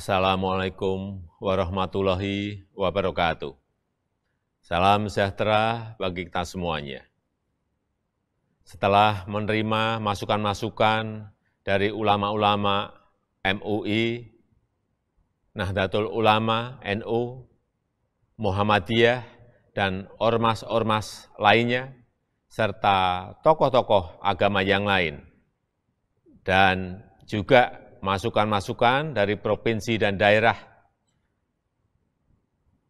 Assalamualaikum warahmatullahi wabarakatuh. Salam sejahtera bagi kita semuanya. Setelah menerima masukan-masukan dari ulama-ulama MUI, Nahdlatul Ulama NU, Muhammadiyah, dan ormas-ormas lainnya, serta tokoh-tokoh agama yang lain, dan juga masukan-masukan dari provinsi dan daerah.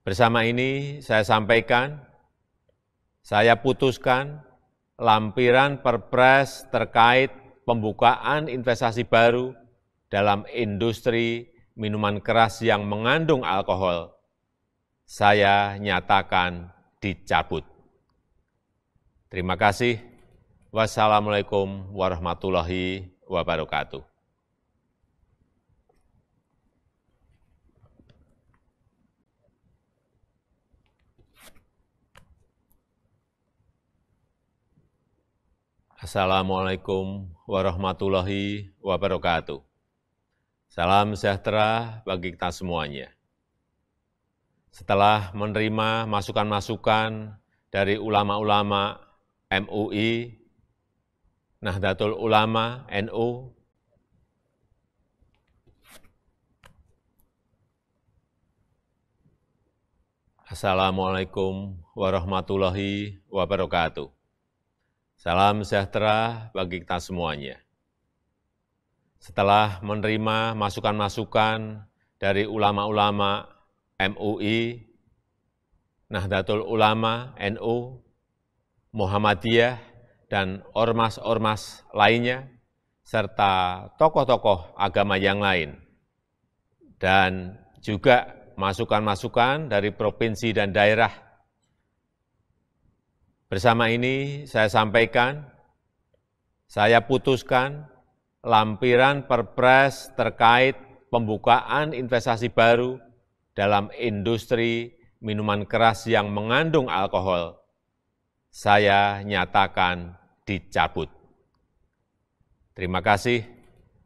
Bersama ini saya sampaikan, saya putuskan lampiran perpres terkait pembukaan investasi baru dalam industri minuman keras yang mengandung alkohol, saya nyatakan dicabut. Terima kasih. Wassalamualaikum warahmatullahi wabarakatuh. Assalamualaikum warahmatullahi wabarakatuh. Salam sejahtera bagi kita semuanya. Setelah menerima masukan-masukan dari ulama-ulama MUI, Nahdlatul Ulama NU, Assalamualaikum warahmatullahi wabarakatuh. Salam sejahtera bagi kita semuanya. Setelah menerima masukan-masukan dari ulama-ulama MUI, Nahdlatul Ulama, NU, Muhammadiyah, dan ormas-ormas lainnya, serta tokoh-tokoh agama yang lain, dan juga masukan-masukan dari provinsi dan daerah Bersama ini saya sampaikan, saya putuskan lampiran perpres terkait pembukaan investasi baru dalam industri minuman keras yang mengandung alkohol, saya nyatakan dicabut. Terima kasih.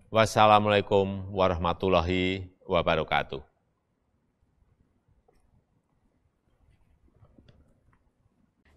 Wassalamualaikum warahmatullahi wabarakatuh.